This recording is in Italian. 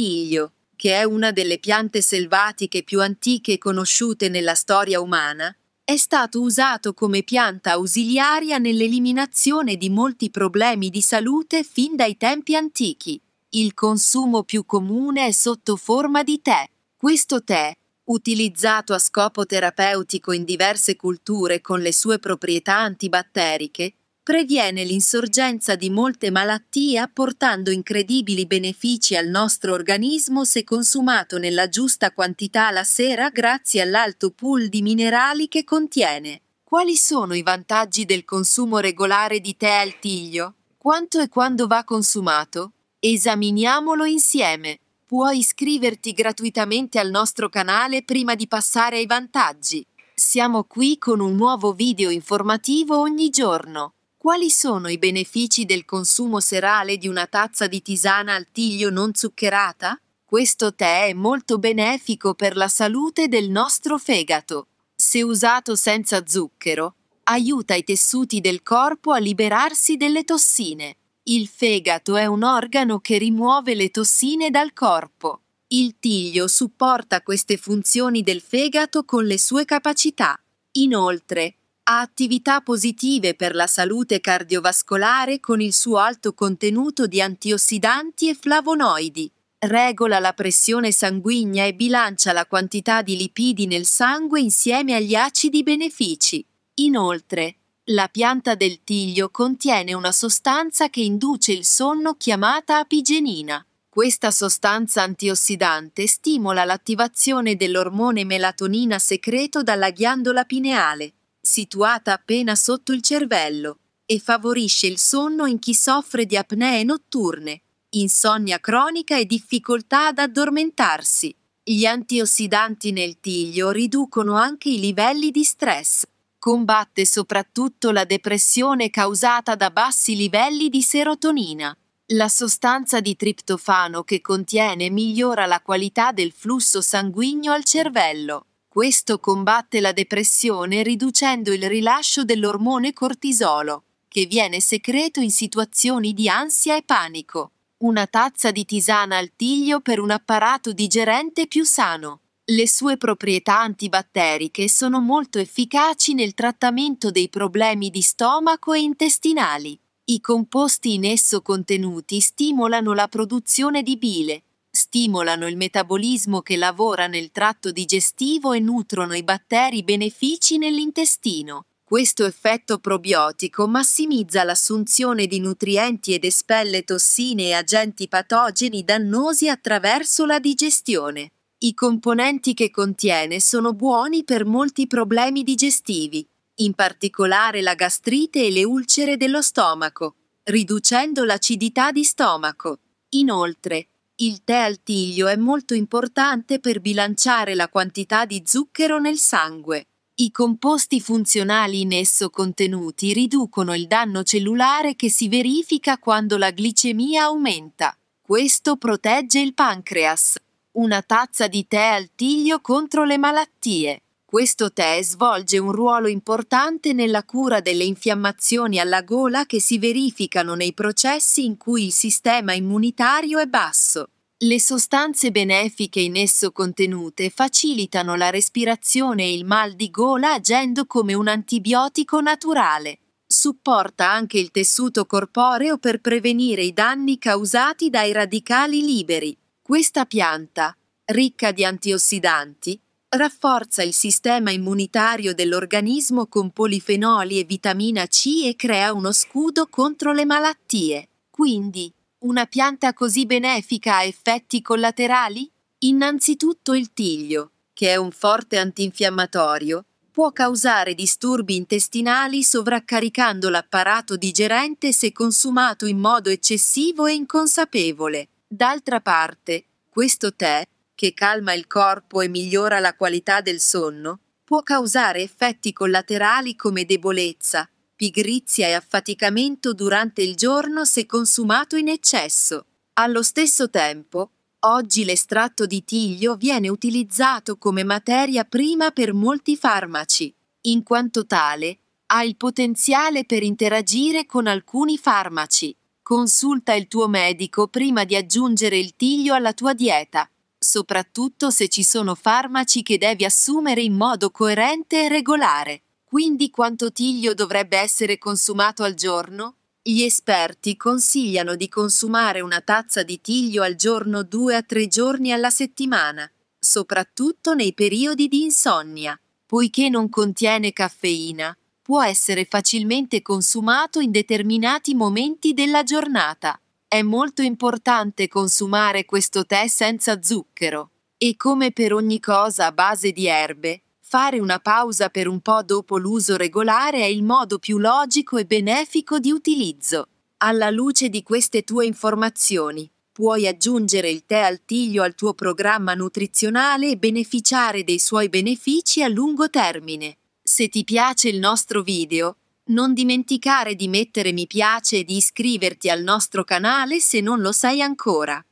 l'artiglio, che è una delle piante selvatiche più antiche conosciute nella storia umana, è stato usato come pianta ausiliaria nell'eliminazione di molti problemi di salute fin dai tempi antichi. Il consumo più comune è sotto forma di tè. Questo tè, utilizzato a scopo terapeutico in diverse culture con le sue proprietà antibatteriche, previene l'insorgenza di molte malattie apportando incredibili benefici al nostro organismo se consumato nella giusta quantità la sera grazie all'alto pool di minerali che contiene. Quali sono i vantaggi del consumo regolare di tè al tiglio? Quanto e quando va consumato? Esaminiamolo insieme. Puoi iscriverti gratuitamente al nostro canale prima di passare ai vantaggi. Siamo qui con un nuovo video informativo ogni giorno. Quali sono i benefici del consumo serale di una tazza di tisana al tiglio non zuccherata? Questo tè è molto benefico per la salute del nostro fegato. Se usato senza zucchero, aiuta i tessuti del corpo a liberarsi delle tossine. Il fegato è un organo che rimuove le tossine dal corpo. Il tiglio supporta queste funzioni del fegato con le sue capacità. Inoltre, ha attività positive per la salute cardiovascolare con il suo alto contenuto di antiossidanti e flavonoidi. Regola la pressione sanguigna e bilancia la quantità di lipidi nel sangue insieme agli acidi benefici. Inoltre, la pianta del tiglio contiene una sostanza che induce il sonno chiamata apigenina. Questa sostanza antiossidante stimola l'attivazione dell'ormone melatonina secreto dalla ghiandola pineale, situata appena sotto il cervello, e favorisce il sonno in chi soffre di apnee notturne, insonnia cronica e difficoltà ad addormentarsi. Gli antiossidanti nel tiglio riducono anche i livelli di stress. Combatte soprattutto la depressione causata da bassi livelli di serotonina. La sostanza di triptofano che contiene migliora la qualità del flusso sanguigno al cervello. Questo combatte la depressione riducendo il rilascio dell'ormone cortisolo, che viene secreto in situazioni di ansia e panico. Una tazza di tisana al tiglio per un apparato digerente più sano. Le sue proprietà antibatteriche sono molto efficaci nel trattamento dei problemi di stomaco e intestinali. I composti in esso contenuti stimolano la produzione di bile, stimolano il metabolismo che lavora nel tratto digestivo e nutrono i batteri benefici nell'intestino. Questo effetto probiotico massimizza l'assunzione di nutrienti ed espelle tossine e agenti patogeni dannosi attraverso la digestione. I componenti che contiene sono buoni per molti problemi digestivi, in particolare la gastrite e le ulcere dello stomaco, riducendo l'acidità di stomaco. Inoltre, il tè al tiglio è molto importante per bilanciare la quantità di zucchero nel sangue. I composti funzionali in esso contenuti riducono il danno cellulare che si verifica quando la glicemia aumenta. Questo protegge il pancreas. Una tazza di tè al tiglio contro le malattie. Questo tè svolge un ruolo importante nella cura delle infiammazioni alla gola che si verificano nei processi in cui il sistema immunitario è basso. Le sostanze benefiche in esso contenute facilitano la respirazione e il mal di gola agendo come un antibiotico naturale. Supporta anche il tessuto corporeo per prevenire i danni causati dai radicali liberi. Questa pianta, ricca di antiossidanti, Rafforza il sistema immunitario dell'organismo con polifenoli e vitamina C e crea uno scudo contro le malattie. Quindi, una pianta così benefica ha effetti collaterali? Innanzitutto il tiglio, che è un forte antinfiammatorio, può causare disturbi intestinali sovraccaricando l'apparato digerente se consumato in modo eccessivo e inconsapevole. D'altra parte, questo tè che calma il corpo e migliora la qualità del sonno, può causare effetti collaterali come debolezza, pigrizia e affaticamento durante il giorno se consumato in eccesso. Allo stesso tempo, oggi l'estratto di tiglio viene utilizzato come materia prima per molti farmaci. In quanto tale, ha il potenziale per interagire con alcuni farmaci. Consulta il tuo medico prima di aggiungere il tiglio alla tua dieta soprattutto se ci sono farmaci che devi assumere in modo coerente e regolare. Quindi quanto tiglio dovrebbe essere consumato al giorno? Gli esperti consigliano di consumare una tazza di tiglio al giorno 2 a 3 giorni alla settimana, soprattutto nei periodi di insonnia, poiché non contiene caffeina, può essere facilmente consumato in determinati momenti della giornata. È molto importante consumare questo tè senza zucchero. E come per ogni cosa a base di erbe, fare una pausa per un po' dopo l'uso regolare è il modo più logico e benefico di utilizzo. Alla luce di queste tue informazioni, puoi aggiungere il tè al tiglio al tuo programma nutrizionale e beneficiare dei suoi benefici a lungo termine. Se ti piace il nostro video, non dimenticare di mettere mi piace e di iscriverti al nostro canale se non lo sai ancora.